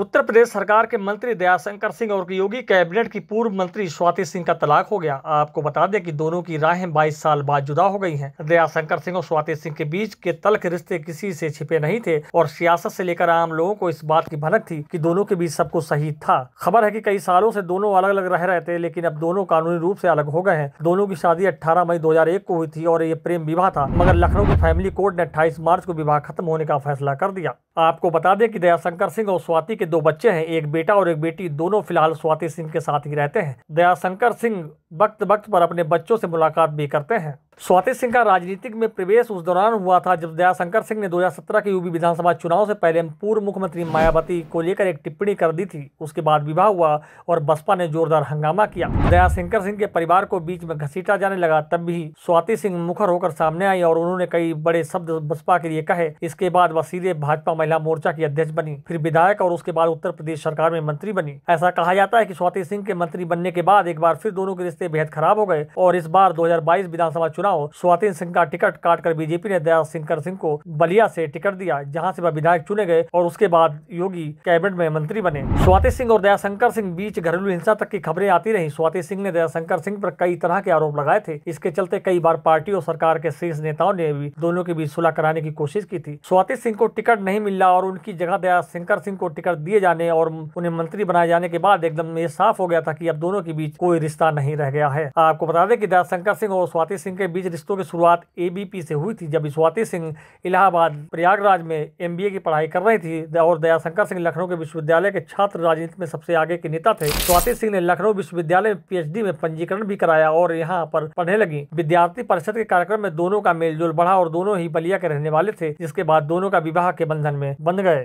उत्तर प्रदेश सरकार के मंत्री दयाशंकर सिंह और योगी कैबिनेट की पूर्व मंत्री स्वाति सिंह का तलाक हो गया आपको बता दें कि दोनों की राहें 22 साल बाद जुदा हो गई हैं दयाशंकर सिंह और स्वाति सिंह के बीच के तलक रिश्ते किसी से छिपे नहीं थे और सियासत से लेकर आम लोगों को इस बात की भनक थी कि दोनों के बीच सब कुछ सही था खबर है की कई सालों से दोनों अलग अलग रह रहे थे लेकिन अब दोनों कानूनी रूप से अलग हो गए हैं दोनों की शादी अठारह मई दो को हुई थी और ये प्रेम विवाह था मगर लखनऊ की फैमिली कोर्ट ने अट्ठाईस मार्च को विवाह खत्म होने का फैसला कर दिया आपको बता दें की दयाशंकर सिंह और स्वाति के दो बच्चे हैं एक बेटा और एक बेटी दोनों फिलहाल स्वाति सिंह के साथ ही रहते हैं दयाशंकर सिंह वक्त वक्त पर अपने बच्चों से मुलाकात भी करते हैं स्वाति सिंह का राजनीतिक में प्रवेश उस दौरान हुआ था जब दयाशंकर सिंह ने 2017 के यूपी विधानसभा चुनाव से पहले पूर्व मुख्यमंत्री मायावती को लेकर एक टिप्पणी कर दी थी उसके बाद विवाह हुआ और बसपा ने जोरदार हंगामा किया दयाशंकर सिंह के परिवार को बीच में घसीटा जाने लगा तब भी स्वाति सिंह मुखर होकर सामने आई और उन्होंने कई बड़े शब्द बसपा के लिए कहे इसके बाद वह सीधे भाजपा महिला मोर्चा की अध्यक्ष बनी फिर विधायक और उसके बाद उत्तर प्रदेश सरकार में मंत्री बनी ऐसा कहा जाता है की स्वाति सिंह के मंत्री बनने के बाद एक बार फिर दोनों के रिश्ते बेहद खराब हो गए और इस बार दो विधानसभा चुनाव चुनाव स्वाति सिंह का टिकट काटकर बीजेपी ने दया शंकर सिंह को बलिया से टिकट दिया जहां से वह विधायक चुने गए और उसके बाद योगी कैबिनेट में मंत्री बने स्वाति सिंह और दयाशंकर सिंह बीच घरेलू हिंसा तक की खबरें आती रही स्वाति सिंह ने दयाशंकर सिंह पर कई तरह के आरोप लगाए थे इसके चलते कई बार पार्टी और सरकार के शीर्ष नेताओं ने भी दोनों के बीच सुलह कराने की कोशिश की थी स्वाति सिंह को टिकट नहीं मिला और उनकी जगह दयाशंकर सिंह को टिकट दिए जाने और उन्हें मंत्री बनाए जाने के बाद एकदम ये साफ हो गया था की अब दोनों के बीच कोई रिश्ता नहीं रह गया है आपको बता दें की दयाशंकर सिंह और स्वाति सिंह के बीच रिश्तों की शुरुआत ए से हुई थी जब स्वाति सिंह इलाहाबाद प्रयागराज में एम की पढ़ाई कर रही थी और दयाशंकर सिंह लखनऊ के विश्वविद्यालय के छात्र राजनीति में सबसे आगे के नेता थे स्वाति सिंह ने लखनऊ विश्वविद्यालय में पीएचडी में पंजीकरण भी कराया और यहाँ पर पढ़ने लगी विद्यार्थी परिषद के कार्यक्रम में दोनों का मेलजोल बढ़ा और दोनों ही बलिया के रहने वाले थे जिसके बाद दोनों का विवाह के बंधन में बंध गए